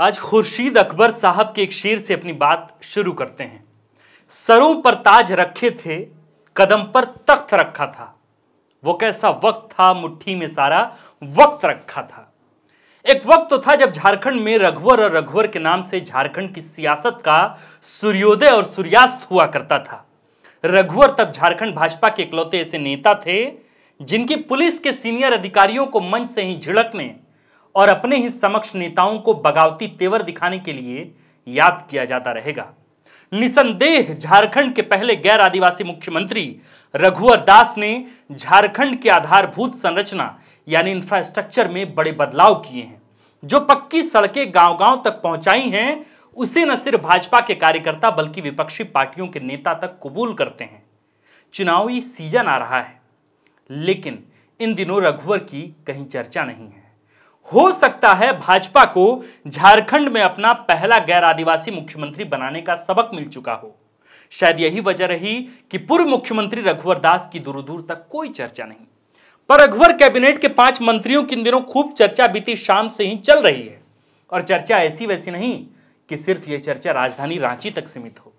आज खुर्शीद अकबर साहब के एक शेर से अपनी बात शुरू करते हैं सरों पर ताज रखे थे कदम पर तख्त रखा था वो कैसा वक्त था मुट्ठी में सारा वक्त रखा था एक वक्त तो था जब झारखंड में रघुवर और रघुवर के नाम से झारखंड की सियासत का सूर्योदय और सूर्यास्त हुआ करता था रघुवर तब झारखंड भाजपा के इकलौते ऐसे नेता थे जिनकी पुलिस के सीनियर अधिकारियों को मंच से ही झिड़कने और अपने ही समक्ष नेताओं को बगावती तेवर दिखाने के लिए याद किया जाता रहेगा निसंदेह झारखंड के पहले गैर आदिवासी मुख्यमंत्री रघुवर दास ने झारखंड के आधारभूत संरचना यानी इंफ्रास्ट्रक्चर में बड़े बदलाव किए हैं जो पक्की सड़कें गांव-गांव तक पहुंचाई हैं उसे न सिर्फ भाजपा के कार्यकर्ता बल्कि विपक्षी पार्टियों के नेता तक कबूल करते हैं चुनावी सीजन आ रहा है लेकिन इन दिनों रघुवर की कहीं चर्चा नहीं है हो सकता है भाजपा को झारखंड में अपना पहला गैर आदिवासी मुख्यमंत्री बनाने का सबक मिल चुका हो शायद यही वजह रही कि पूर्व मुख्यमंत्री रघुवर दास की दूर दूर तक कोई चर्चा नहीं पर रघुवर कैबिनेट के पांच मंत्रियों की दिनों खूब चर्चा बीती शाम से ही चल रही है और चर्चा ऐसी वैसी नहीं कि सिर्फ यह चर्चा राजधानी रांची तक सीमित हो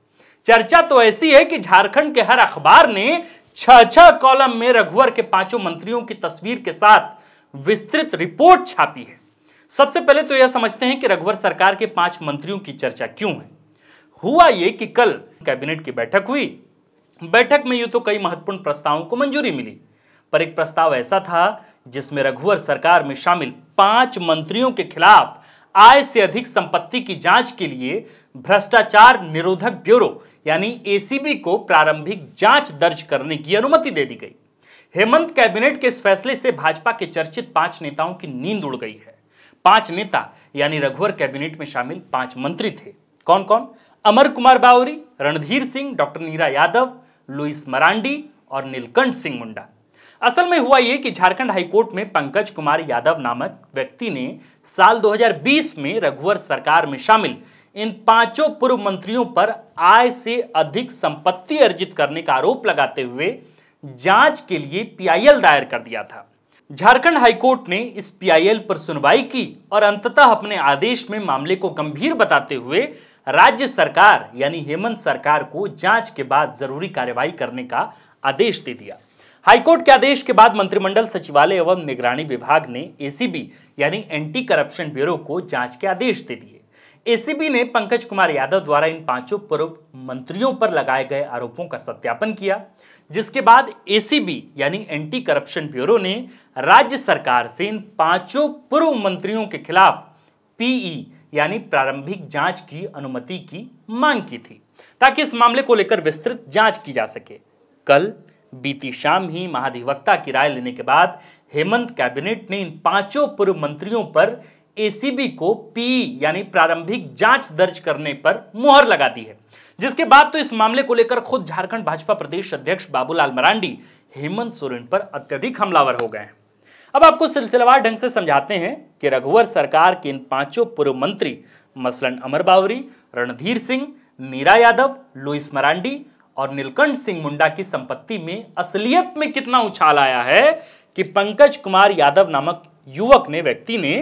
चर्चा तो ऐसी है कि झारखंड के हर अखबार ने छह छह कॉलम में रघुवर के पांचों मंत्रियों की तस्वीर के साथ विस्तृत रिपोर्ट छापी है सबसे पहले तो यह समझते हैं कि रघुवर सरकार के पांच मंत्रियों की चर्चा क्यों है हुआ ये कि कल कैबिनेट की बैठक हुई बैठक में यूं तो कई महत्वपूर्ण प्रस्तावों को मंजूरी मिली पर एक प्रस्ताव ऐसा था जिसमें रघुवर सरकार में शामिल पांच मंत्रियों के खिलाफ आय से अधिक संपत्ति की जांच के लिए भ्रष्टाचार निरोधक ब्यूरो यानी एसीबी को प्रारंभिक जांच दर्ज करने की अनुमति दे दी गई हेमंत कैबिनेट के इस फैसले से भाजपा के चर्चित पांच नेताओं की नींद उड़ गई है पांच नेता यानी रघुवर कैबिनेट में शामिल पांच मंत्री थे कौन कौन अमर कुमार बावरी रणधीर सिंह डॉक्टर नीरा यादव लुइस मरांडी और नीलकंठ सिंह मुंडा असल में हुआ यह कि झारखंड हाईकोर्ट में पंकज कुमार यादव नामक व्यक्ति ने साल 2020 में रघुवर सरकार में शामिल इन पांचों पूर्व मंत्रियों पर आय से अधिक संपत्ति अर्जित करने का आरोप लगाते हुए जांच के लिए पीआईएल दायर कर दिया था झारखंड हाईकोर्ट ने इस पीआईएल पर सुनवाई की और अंततः अपने आदेश में मामले को गंभीर बताते हुए राज्य सरकार यानी हेमंत सरकार को जांच के बाद जरूरी कार्यवाही करने का आदेश दे दिया हाईकोर्ट के आदेश के बाद मंत्रिमंडल सचिवालय एवं निगरानी विभाग ने एसीबी यानी एंटी करप्शन ब्यूरो को जांच के आदेश दे दिए एसीबी ने पंकज कुमार यादव द्वारा इन पांचों पूर्व मंत्रियों पर लगाए गए आरोपों का सत्यापन किया जिसके बाद एसीबी यानी एंटी करप्शन ब्यूरो ने राज्य सरकार से इन पांचों पूर्व मंत्रियों के खिलाफ पीई e यानी प्रारंभिक जांच की अनुमति की मांग की थी ताकि इस मामले को लेकर विस्तृत जांच की जा सके कल बीती शाम ही महाधिवक्ता की राय लेने के बाद हेमंत कैबिनेट ने इन पांचों पूर्व मंत्रियों पर एसीबी को पी यानी प्रारंभिक जांच दर्ज करने पर मुहर लगा दी है जिसके बाद तो इस मामले को लेकर खुद झारखंड भाजपा प्रदेश अध्यक्ष बाबूलाल मरांडी हेमंत सोरेन पर अत्यधिक हमलावर हो गए हैं अब आपको सिलसिलेवार ढंग से समझाते हैं कि रघुवर सरकार के इन पांचों पूर्व मंत्री मसलन अमर बावरी रणधीर सिंह मीरा यादव लुइस मरांडी और नीलकंठ सिंह मुंडा की संपत्ति में असलियत में कितना उछाल आया है कि पंकज कुमार यादव नामक युवक ने व्यक्ति ने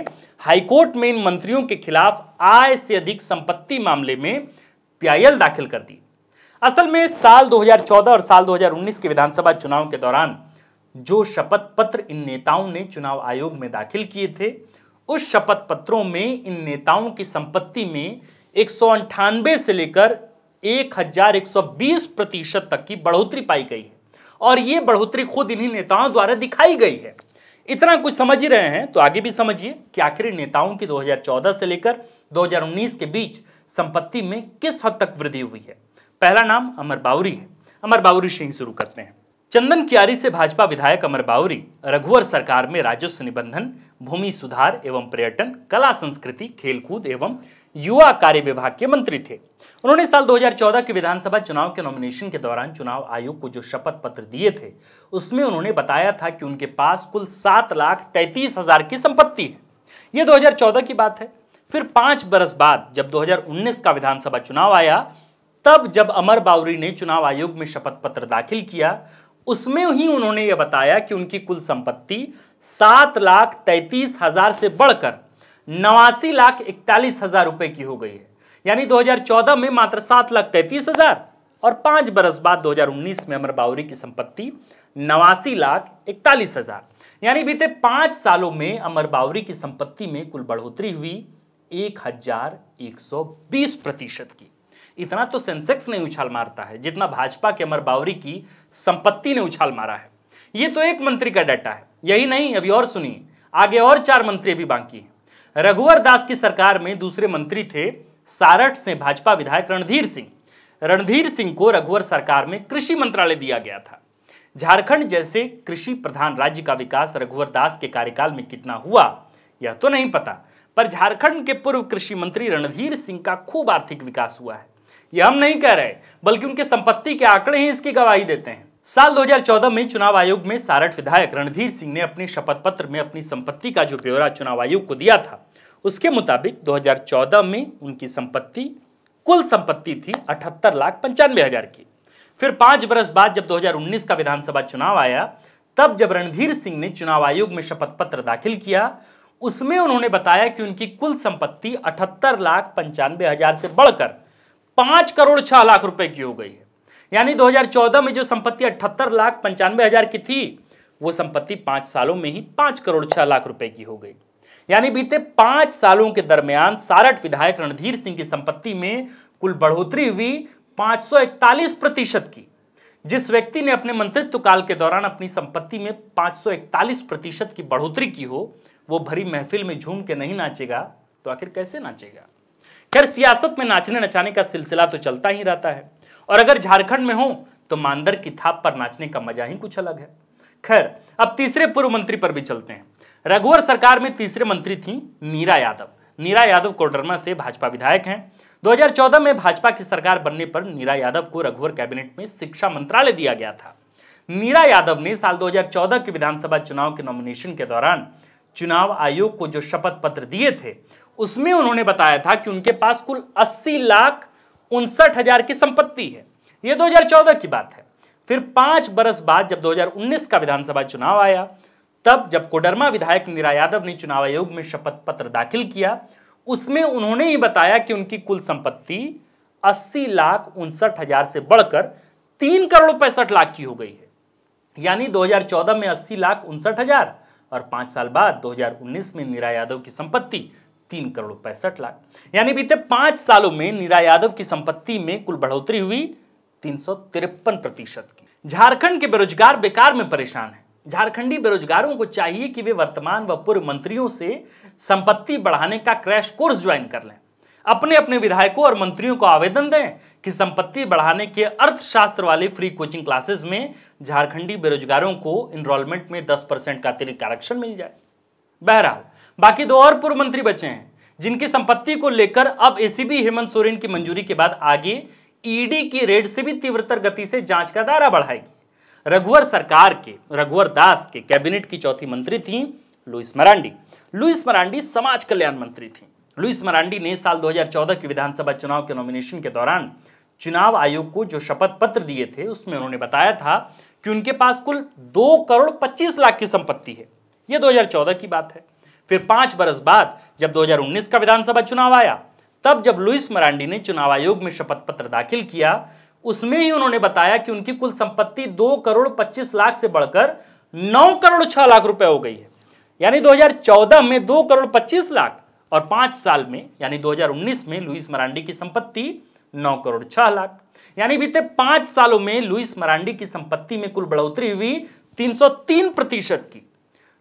हाईकोर्ट में इन मंत्रियों के खिलाफ आय से अधिक संपत्ति मामले में पीआईएल दाखिल कर दी असल में साल 2014 और साल 2019 के विधानसभा चुनाव के दौरान जो शपथ पत्र इन नेताओं ने चुनाव आयोग में दाखिल किए थे उस शपथ पत्रों में इन नेताओं की संपत्ति में एक से लेकर 1120 प्रतिशत तक की बढ़ोतरी पाई गई है और ये बढ़ोतरी खुद इन्हीं नेताओं द्वारा दिखाई गई है इतना कुछ समझ ही रहे हैं तो आगे भी समझिए कि आखिर नेताओं की 2014 से लेकर 2019 के बीच संपत्ति में किस हद तक वृद्धि हुई है पहला नाम अमर बाउरी है अमर बाउरी सिंह शुरू करते हैं चंदन कियारी से भाजपा विधायक अमर बाउरी रघुवर सरकार में राजस्व निबंधन भूमि सुधार एवं पर्यटन कला संस्कृति खेलकूद एवं युवा कार्य विभाग के मंत्री थे उन्होंने साल 2014 के विधानसभा चुनाव के नॉमिनेशन के दौरान चुनाव आयोग को जो शपथ पत्र दिए थे उसमें उन्होंने बताया था कि उनके पास कुल सात लाख तैंतीस हजार की संपत्ति है ये 2014 की बात है फिर पांच बरस बाद जब 2019 का विधानसभा चुनाव आया तब जब अमर बावरी ने चुनाव आयोग में शपथ पत्र दाखिल किया उसमें ही उन्होंने ये बताया कि उनकी कुल संपत्ति सात लाख तैतीस हजार से बढ़कर नवासी लाख इकतालीस हजार रुपए की हो गई है यानी 2014 में मात्र सात लाख तैतीस हजार और पांच बरस बाद 2019 में अमर बाउरी की संपत्ति नवासी लाख इकतालीस हजार यानी बीते पांच सालों में अमर बाउरी की संपत्ति में कुल बढ़ोतरी हुई एक हजार एक सौ बीस प्रतिशत की इतना तो सेंसेक्स ने उछाल मारता है जितना भाजपा के अमर बाउरी की संपत्ति ने उछाल मारा है ये तो एक मंत्री का डाटा है यही नहीं अभी और सुनिए आगे और चार मंत्री अभी बाकी हैं रघुवर दास की सरकार में दूसरे मंत्री थे सारठ से भाजपा विधायक रणधीर सिंह रणधीर सिंह को रघुवर सरकार में कृषि मंत्रालय दिया गया था झारखंड जैसे कृषि प्रधान राज्य का विकास रघुवर दास के कार्यकाल में कितना हुआ यह तो नहीं पता पर झारखंड के पूर्व कृषि मंत्री रणधीर सिंह का खूब आर्थिक विकास हुआ है यह हम नहीं कह रहे बल्कि उनके संपत्ति के आंकड़े ही इसकी गवाही देते हैं साल 2014 में चुनाव आयोग में सारठ विधायक रणधीर सिंह ने अपने शपथ पत्र में अपनी संपत्ति का जो ब्यौरा चुनाव आयोग को दिया था उसके मुताबिक 2014 में उनकी संपत्ति कुल संपत्ति थी अठहत्तर लाख पंचानवे हजार की फिर पांच बरस बाद जब 2019 का विधानसभा चुनाव आया तब जब रणधीर सिंह ने चुनाव आयोग में शपथ पत्र दाखिल किया उसमें उन्होंने बताया कि उनकी कुल संपत्ति अठहत्तर लाख पंचानवे हजार से बढ़कर पांच करोड़ छह लाख रुपए की हो गई है यानी 2014 में जो संपत्ति अठहत्तर लाख पंचानवे हजार की थी वो संपत्ति पांच सालों में ही पांच करोड़ छह लाख रुपए की हो गई यानी बीते पांच सालों के दरमियान सारठ विधायक रणधीर सिंह की संपत्ति में कुल बढ़ोतरी हुई 541 प्रतिशत की जिस व्यक्ति ने अपने मंत्रित्व काल के दौरान अपनी संपत्ति में 541 प्रतिशत की बढ़ोतरी की हो वो भरी महफिल में झूम के नहीं नाचेगा तो आखिर कैसे नाचेगा खैर सियासत में नाचने नचाने का सिलसिला तो चलता ही रहता है और अगर झारखंड में हो तो मांदर की थाप पर नाचने का मजा ही कुछ अलग है खैर अब तीसरे पूर्व मंत्री पर भी चलते हैं रघुवर सरकार में तीसरे मंत्री थी नीरा यादव नीरा यादव कोडरमा से भाजपा विधायक हैं 2014 में भाजपा की सरकार बनने पर नीरा यादव को रघुवर कैबिनेट में शिक्षा मंत्रालय दिया गया था नीरा यादव ने साल 2014 के विधानसभा चुनाव के नॉमिनेशन के दौरान चुनाव आयोग को जो शपथ पत्र दिए थे उसमें उन्होंने बताया था कि उनके पास कुल अस्सी लाख उनसठ हजार की संपत्ति है ये दो की बात है फिर पांच बरस बाद जब दो का विधानसभा चुनाव आया तब जब कोडरमा विधायक नीरा यादव ने चुनाव आयोग में शपथ पत्र दाखिल किया उसमें उन्होंने ही बताया कि उनकी कुल संपत्ति अस्सी लाख उनसठ हजार से बढ़कर तीन करोड़ पैंसठ लाख की हो गई है यानी 2014 में अस्सी लाख उनसठ हजार और पांच साल बाद 2019 में नीरा यादव की संपत्ति तीन करोड़ पैंसठ लाख यानी बीते पांच सालों में नीरा यादव की संपत्ति में कुल बढ़ोतरी हुई तीन प्रतिशत की झारखंड के बेरोजगार बेकार में परेशान है झारखंडी बेरोजगारों को चाहिए कि वे वर्तमान व पूर्व मंत्रियों से संपत्ति बढ़ाने का क्रैश कोर्स ज्वाइन कर लें अपने अपने विधायकों और मंत्रियों को आवेदन दें कि संपत्ति बढ़ाने के अर्थशास्त्र वाले फ्री कोचिंग क्लासेस में झारखंडी बेरोजगारों को इनरोलमेंट में 10 परसेंट का अतिरिक्त आरक्षण मिल जाए बहरहाल बाकी दो और पूर्व मंत्री बचे हैं जिनकी संपत्ति को लेकर अब एसीबी हेमंत सोरेन की मंजूरी के बाद आगे ईडी e की रेड से भी तीव्रतर गति से जांच का दायरा बढ़ाएगी रघुवर सरकार के रघुवर दास के कैबिनेट की चौथी मंत्री थी लुइस मरांडी लुइस मरांडी समाज कल्याण मंत्री थी लुइस मरांडी ने साल 2014 के विधानसभा चुनाव के नॉमिनेशन के दौरान चुनाव आयोग को जो शपथ पत्र दिए थे उसमें उन्होंने बताया था कि उनके पास कुल दो करोड़ पच्चीस लाख की संपत्ति है यह 2014 की बात है फिर पांच बरस बाद जब 2019 का विधानसभा चुनाव आया तब जब लुइस मरांडी ने चुनाव आयोग में शपथ पत्र दाखिल किया उसमें ही उन्होंने बताया कि उनकी कुल संपत्ति दो करोड़ पच्चीस लाख से बढ़कर नौ करोड़ छह लाख रुपए हो गई है यानी 2014 में दो करोड़ पच्चीस लाख और पांच साल में यानी 2019 में लुइस मरांडी की संपत्ति नौ करोड़ छह लाख यानी बीते पांच सालों में लुइस मरांडी की संपत्ति में कुल बढ़ोतरी हुई तीन प्रतिशत की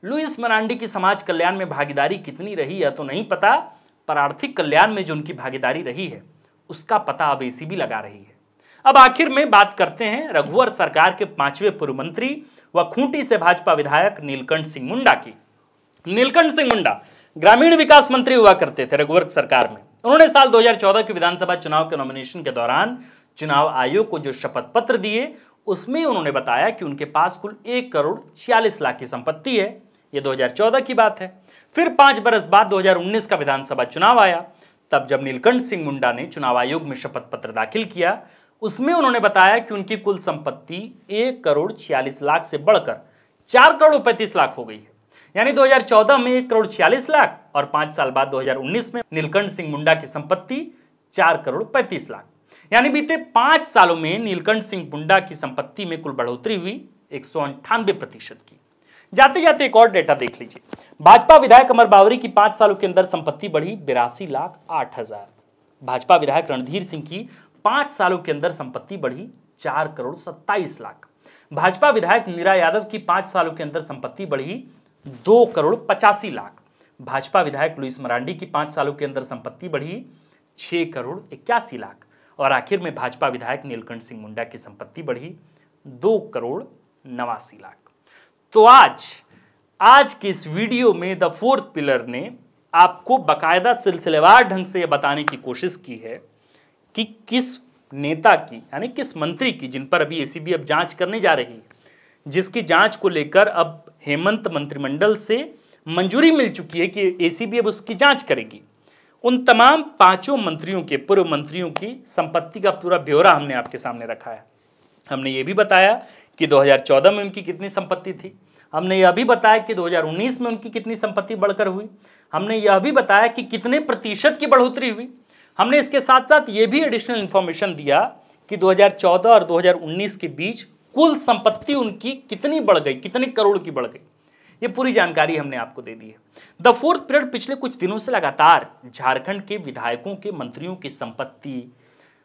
लुइस मरांडी की समाज कल्याण में भागीदारी कितनी रही है तो नहीं पता पर आर्थिक कल्याण में जो उनकी भागीदारी रही है उसका पता अब एसीबी लगा रही है अब आखिर में बात करते हैं रघुवर सरकार के पांचवें पूर्व मंत्री व खूंटी से भाजपा विधायक नीलकंठ सिंह मुंडा की नीलकंठ सिंह मुंडा ग्रामीण विकास मंत्री हुआ करते थे रघुवर सरकार में उन्होंने साल 2014 के विधानसभा चुनाव के नॉमिनेशन के दौरान चुनाव आयोग को जो शपथ पत्र दिए उसमें उन्होंने बताया कि उनके पास कुल एक करोड़ छियालीस लाख की संपत्ति है ये 2014 की बात है फिर पांच बरस बाद 2019 का विधानसभा चुनाव आया तब जब नीलकंठ सिंह मुंडा ने चुनाव आयोग में शपथ पत्र दाखिल किया उसमें उन्होंने बताया कि उनकी कुल संपत्ति एक करोड़ छियालीस लाख से बढ़कर चार करोड़ पैंतीस लाख हो गई है यानी 2014 में एक करोड़ छियालीस लाख और पांच साल बाद 2019 में नीलकंठ सिंह मुंडा की संपत्ति चार करोड़ पैंतीस लाख यानी बीते पांच सालों में नीलकंठ सिंह मुंडा की संपत्ति में कुल बढ़ोतरी हुई एक प्रतिशत की जाते जाते एक और डेटा देख लीजिए भाजपा विधायक अमर बावरी की पांच सालों के अंदर संपत्ति बढ़ी बिरासी लाख आठ हजार भाजपा विधायक रणधीर सिंह की पांच सालों के अंदर संपत्ति बढ़ी चार करोड़ सत्ताईस लाख भाजपा विधायक मीरा यादव की पांच सालों के अंदर संपत्ति बढ़ी दो करोड़ पचासी लाख भाजपा विधायक लुइस मरांडी की पांच सालों के अंदर संपत्ति बढ़ी छह करोड़ इक्यासी लाख और आखिर में भाजपा विधायक नीलकंठ सिंह मुंडा की संपत्ति बढ़ी दो करोड़ नवासी लाख तो आज आज के इस वीडियो में द फोर्थ पिलर ने आपको बाकायदा सिलसिलेवार ढंग से यह बताने की कोशिश की है कि किस नेता की यानी किस मंत्री की जिन पर अभी एसीबी अब जांच करने जा रही है जिसकी जांच को लेकर अब हेमंत मंत्रिमंडल से मंजूरी मिल चुकी है कि एसीबी अब उसकी जांच करेगी उन तमाम पांचों मंत्रियों के पूर्व मंत्रियों की संपत्ति का पूरा ब्यौरा हमने आपके सामने रखा है हमने ये भी बताया कि 2014 में उनकी कितनी संपत्ति थी हमने यह भी बताया कि 2019 में उनकी कितनी संपत्ति बढ़कर हुई हमने यह भी बताया कि कितने प्रतिशत की बढ़ोतरी हुई हमने इसके साथ साथ ये भी एडिशनल इन्फॉर्मेशन दिया कि 2014 और 2019 के बीच कुल संपत्ति उनकी कितनी बढ़ गई कितने करोड़ की बढ़ गई ये पूरी जानकारी हमने आपको दे दी है द फोर्थ पीरियड पिछले कुछ दिनों से लगातार झारखंड के विधायकों के मंत्रियों की संपत्ति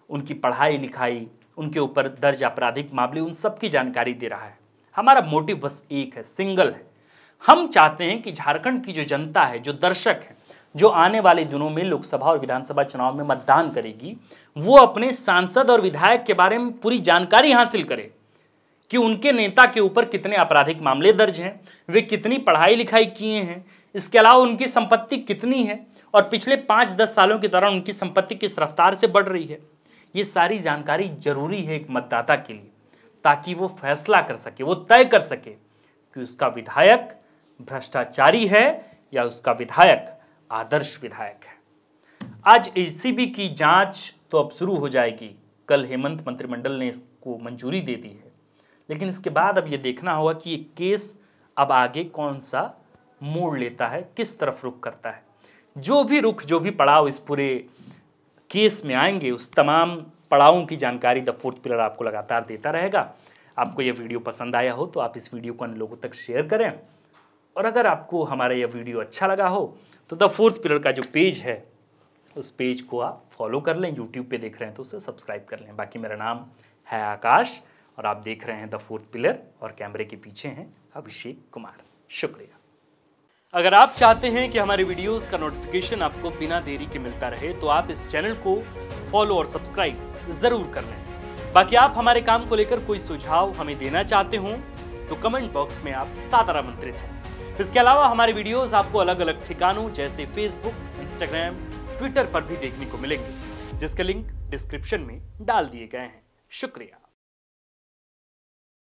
उनकी पढ़ाई लिखाई उनके ऊपर दर्ज आपराधिक मामले उन सब की जानकारी दे रहा है हमारा मोटिव बस एक है सिंगल है हम चाहते हैं कि झारखंड की जो जनता है जो दर्शक है जो आने वाले दिनों में लोकसभा और विधानसभा चुनाव में मतदान करेगी वो अपने सांसद और विधायक के बारे में पूरी जानकारी हासिल करे कि उनके नेता के ऊपर कितने आपराधिक मामले दर्ज हैं वे कितनी पढ़ाई लिखाई किए हैं इसके अलावा उनकी संपत्ति कितनी है और पिछले पाँच दस सालों के दौरान उनकी संपत्ति किस रफ्तार से बढ़ रही है ये सारी जानकारी जरूरी है एक मतदाता के लिए ताकि वो फैसला कर सके वो तय कर सके कि उसका विधायक भ्रष्टाचारी है या उसका विधायक आदर्श विधायक है आज एसीबी की जांच तो अब शुरू हो जाएगी कल हेमंत मंत्रिमंडल ने इसको मंजूरी दे दी है लेकिन इसके बाद अब ये देखना होगा कि ये केस अब आगे कौन सा मोड़ लेता है किस तरफ रुख करता है जो भी रुख जो भी पड़ाव इस पूरे केस में आएंगे उस तमाम पड़ावों की जानकारी द फोर्थ पिलर आपको लगातार देता रहेगा आपको यह वीडियो पसंद आया हो तो आप इस वीडियो को अन्य लोगों तक शेयर करें और अगर आपको हमारा यह वीडियो अच्छा लगा हो तो द फोर्थ पिलर का जो पेज है उस पेज को आप फॉलो कर लें यूट्यूब पे देख रहे हैं तो उसे सब्सक्राइब कर लें बाकी मेरा नाम है आकाश और आप देख रहे हैं द फोर्थ पिलर और कैमरे के पीछे हैं अभिषेक कुमार शुक्रिया अगर आप चाहते हैं कि हमारे वीडियोस का नोटिफिकेशन आपको बिना देरी के मिलता रहे तो आप इस चैनल को फॉलो और सब्सक्राइब जरूर कर लें बाकी आप हमारे काम को लेकर कोई सुझाव हमें देना चाहते हो तो कमेंट बॉक्स में आप सादर आमंत्रित हैं इसके अलावा हमारे वीडियोस आपको अलग अलग ठिकानों जैसे फेसबुक इंस्टाग्राम ट्विटर पर भी देखने को मिलेंगे जिसके लिंक डिस्क्रिप्शन में डाल दिए गए हैं शुक्रिया